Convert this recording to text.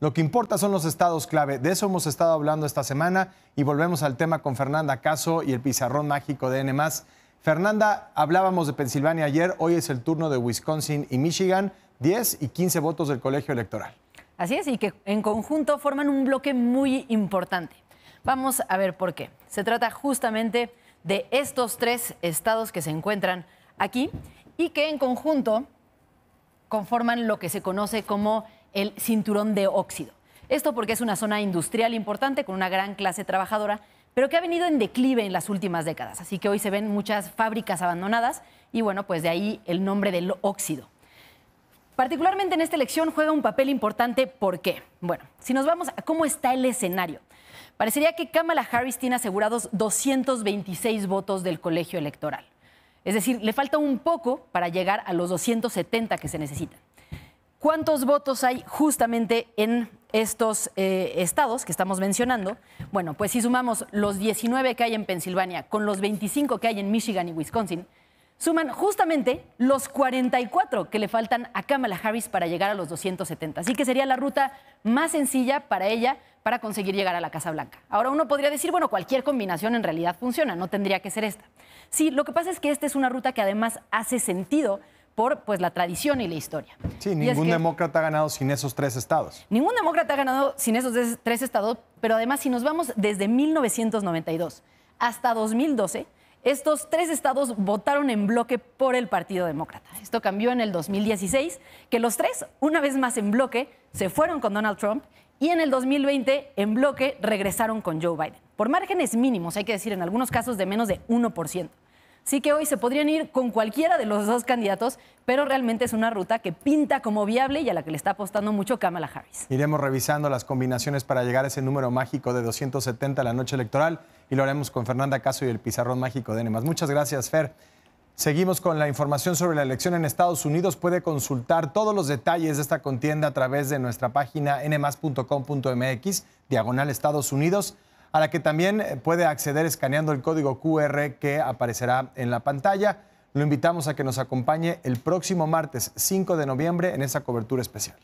Lo que importa son los estados clave. De eso hemos estado hablando esta semana y volvemos al tema con Fernanda Caso y el pizarrón mágico de N. Fernanda, hablábamos de Pensilvania ayer, hoy es el turno de Wisconsin y Michigan, 10 y 15 votos del colegio electoral. Así es, y que en conjunto forman un bloque muy importante. Vamos a ver por qué. Se trata justamente de estos tres estados que se encuentran aquí y que en conjunto conforman lo que se conoce como el cinturón de óxido. Esto porque es una zona industrial importante con una gran clase trabajadora, pero que ha venido en declive en las últimas décadas. Así que hoy se ven muchas fábricas abandonadas y bueno, pues de ahí el nombre del óxido. Particularmente en esta elección juega un papel importante, porque, qué? Bueno, si nos vamos a cómo está el escenario, parecería que Kamala Harris tiene asegurados 226 votos del colegio electoral. Es decir, le falta un poco para llegar a los 270 que se necesitan. ¿Cuántos votos hay justamente en estos eh, estados que estamos mencionando? Bueno, pues si sumamos los 19 que hay en Pensilvania con los 25 que hay en Michigan y Wisconsin, suman justamente los 44 que le faltan a Kamala Harris para llegar a los 270. Así que sería la ruta más sencilla para ella para conseguir llegar a la Casa Blanca. Ahora uno podría decir, bueno, cualquier combinación en realidad funciona, no tendría que ser esta. Sí, lo que pasa es que esta es una ruta que además hace sentido por pues, la tradición y la historia. Sí, ningún demócrata ha ganado sin esos tres estados. Ningún demócrata ha ganado sin esos tres estados, pero además si nos vamos desde 1992 hasta 2012, estos tres estados votaron en bloque por el Partido Demócrata. Esto cambió en el 2016, que los tres, una vez más en bloque, se fueron con Donald Trump y en el 2020 en bloque regresaron con Joe Biden. Por márgenes mínimos, hay que decir, en algunos casos de menos de 1%. Sí que hoy se podrían ir con cualquiera de los dos candidatos, pero realmente es una ruta que pinta como viable y a la que le está apostando mucho Kamala Harris. Iremos revisando las combinaciones para llegar a ese número mágico de 270 a la noche electoral y lo haremos con Fernanda Caso y el pizarrón mágico de N+. Muchas gracias, Fer. Seguimos con la información sobre la elección en Estados Unidos. Puede consultar todos los detalles de esta contienda a través de nuestra página nmas.com.mx, diagonal Estados Unidos a la que también eh, puede acceder escaneando el código QR que aparecerá en la pantalla. Lo invitamos a que nos acompañe el próximo martes 5 de noviembre en esa cobertura especial.